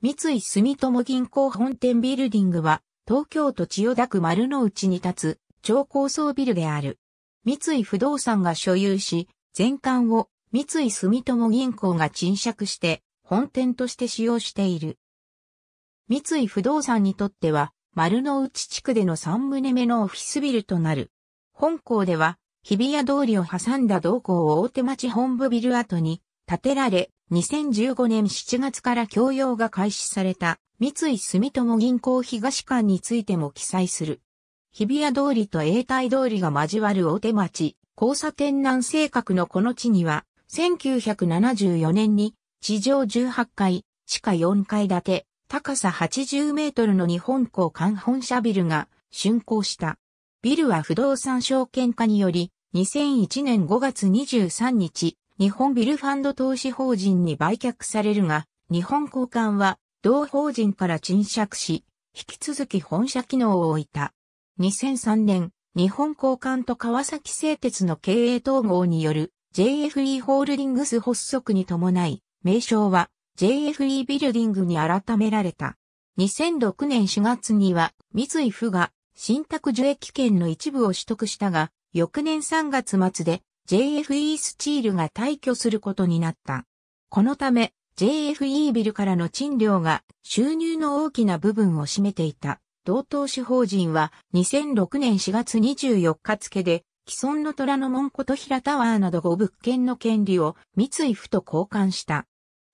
三井住友銀行本店ビルディングは、東京都千代田区丸の内に立つ超高層ビルである。三井不動産が所有し、全館を三井住友銀行が賃借して本店として使用している。三井不動産にとっては、丸の内地区での3棟目のオフィスビルとなる。本校では、日比谷通りを挟んだ同校を大手町本部ビル跡に建てられ、2015年7月から供用が開始された三井住友銀行東館についても記載する。日比谷通りと永代通りが交わる大手町、交差点南西角のこの地には、1974年に地上18階、地下4階建て、高さ80メートルの日本港館本社ビルが竣工した。ビルは不動産証券化により、2001年5月23日、日本ビルファンド投資法人に売却されるが、日本交換は同法人から賃借し、引き続き本社機能を置いた。2003年、日本交換と川崎製鉄の経営統合による JFE ホールディングス発足に伴い、名称は JFE ビルディングに改められた。2006年4月には三井府が新宅受益権の一部を取得したが、翌年3月末で JFE スチールが退去することになった。このため、JFE ビルからの賃料が収入の大きな部分を占めていた。同等資法人は2006年4月24日付で既存の虎の門と平タワーなど5物件の権利を三井府と交換した。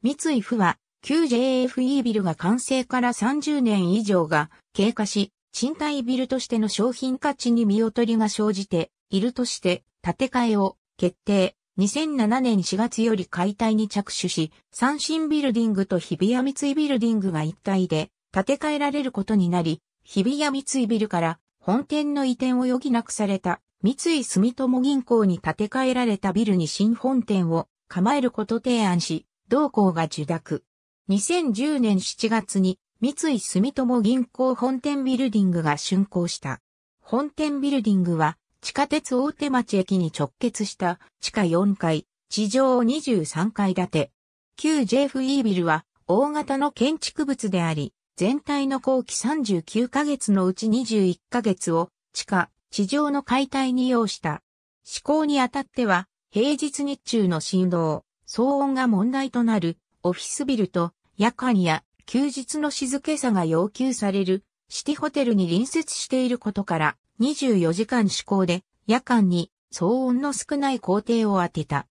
三井府は旧 JFE ビルが完成から30年以上が経過し、賃貸ビルとしての商品価値に見劣りが生じているとして建て替えを決定。2007年4月より解体に着手し、三振ビルディングと日比谷三井ビルディングが一体で建て替えられることになり、日比谷三井ビルから本店の移転を余儀なくされた三井住友銀行に建て替えられたビルに新本店を構えること提案し、同行が受諾。2010年7月に三井住友銀行本店ビルディングが竣工した。本店ビルディングは地下鉄大手町駅に直結した地下4階、地上23階建て。旧 JFE ビルは大型の建築物であり、全体の後期39ヶ月のうち21ヶ月を地下、地上の解体に要した。施行にあたっては、平日日中の振動、騒音が問題となるオフィスビルと夜間や休日の静けさが要求されるシティホテルに隣接していることから、24時間試行で夜間に騒音の少ない工程を当てた。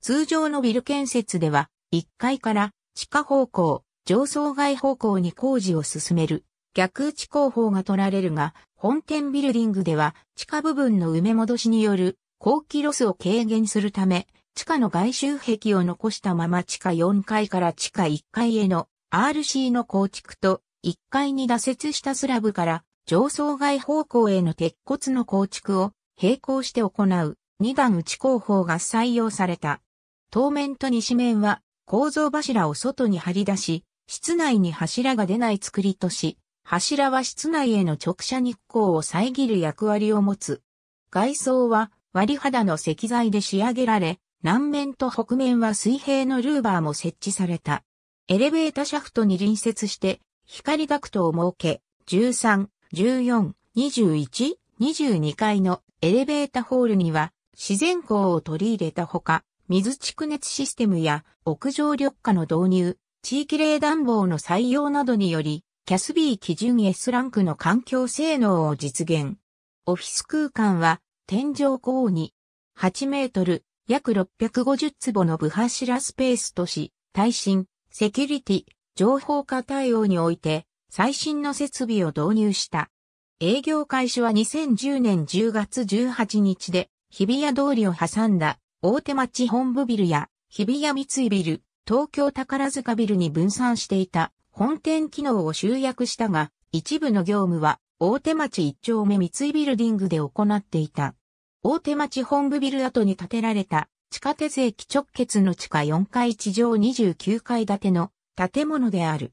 通常のビル建設では1階から地下方向、上層外方向に工事を進める逆打ち工法が取られるが、本店ビルディングでは地下部分の埋め戻しによる後期ロスを軽減するため、地下の外周壁を残したまま地下4階から地下1階への RC の構築と1階に打設したスラブから上層外方向への鉄骨の構築を並行して行う2段打ち工法が採用された。当面と西面は構造柱を外に張り出し、室内に柱が出ない作りとし、柱は室内への直射日光を遮る役割を持つ。外装は割り肌の石材で仕上げられ、南面と北面は水平のルーバーも設置された。エレベータシャフトに隣接して、光ダクトを設け、13、14、21、22階のエレベータホールには自然光を取り入れたほか、水蓄熱システムや屋上緑化の導入、地域冷暖房の採用などにより、キャスビー基準 S ランクの環境性能を実現。オフィス空間は天井高に8メートル約650坪の部柱スペースとし、耐震、セキュリティ、情報化対応において最新の設備を導入した。営業開始は2010年10月18日で、日比谷通りを挟んだ大手町本部ビルや日比谷三井ビル、東京宝塚ビルに分散していた本店機能を集約したが、一部の業務は大手町一丁目三井ビルディングで行っていた。大手町本部ビル跡に建てられた地下鉄駅直結の地下4階地上29階建ての建物である。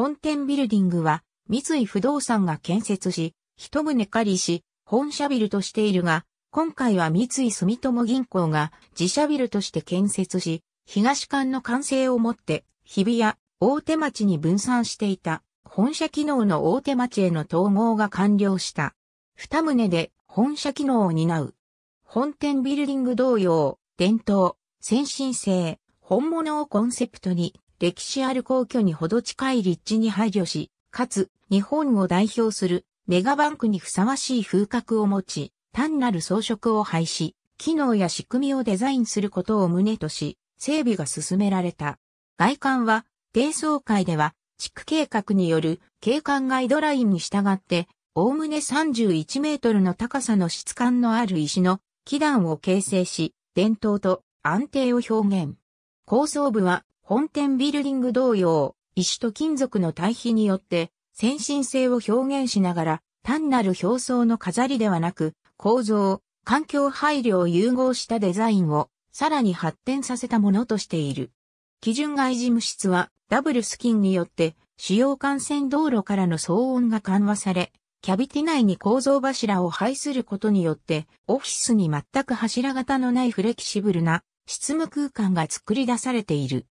本店ビルディングは、三井不動産が建設し、一棟借りし、本社ビルとしているが、今回は三井住友銀行が自社ビルとして建設し、東館の完成をもって、日比谷、大手町に分散していた、本社機能の大手町への統合が完了した。二棟で本社機能を担う。本店ビルディング同様、伝統、先進性、本物をコンセプトに、歴史ある皇居にほど近い立地に配慮し、かつ、日本を代表するメガバンクにふさわしい風格を持ち、単なる装飾を廃し、機能や仕組みをデザインすることを旨とし、整備が進められた。外観は、低層階では、地区計画による景観ガイドラインに従って、おおむね31メートルの高さの質感のある石の基段を形成し、伝統と安定を表現。構想部は本店ビルディング同様、石と金属の対比によって、先進性を表現しながら、単なる表層の飾りではなく、構造、環境配慮を融合したデザインを、さらに発展させたものとしている。基準外事務室は、ダブルスキンによって、主要幹線道路からの騒音が緩和され、キャビティ内に構造柱を配することによって、オフィスに全く柱型のないフレキシブルな執務空間が作り出されている。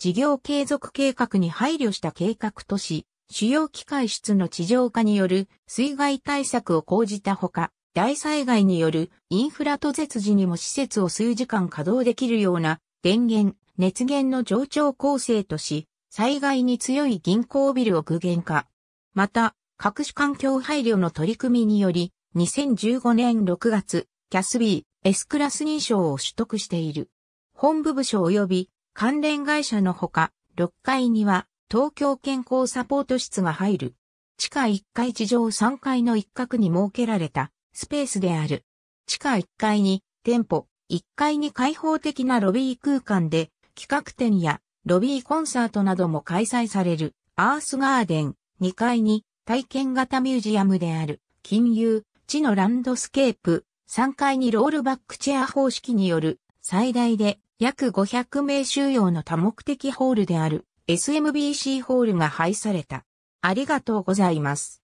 事業継続計画に配慮した計画とし、主要機械室の地上化による水害対策を講じたほか、大災害によるインフラ途絶時にも施設を数時間稼働できるような電源、熱源の上長構成とし、災害に強い銀行ビルを具現化。また、各種環境配慮の取り組みにより、2015年6月、キャスビー、S クラス認証を取得している。本部部署及び関連会社のほか、6階には東京健康サポート室が入る。地下1階地上3階の一角に設けられたスペースである。地下1階に店舗、1階に開放的なロビー空間で企画展やロビーコンサートなども開催されるアースガーデン2階に体験型ミュージアムである金融地のランドスケープ3階にロールバックチェア方式による最大で約500名収容の多目的ホールである SMBC ホールが廃された。ありがとうございます。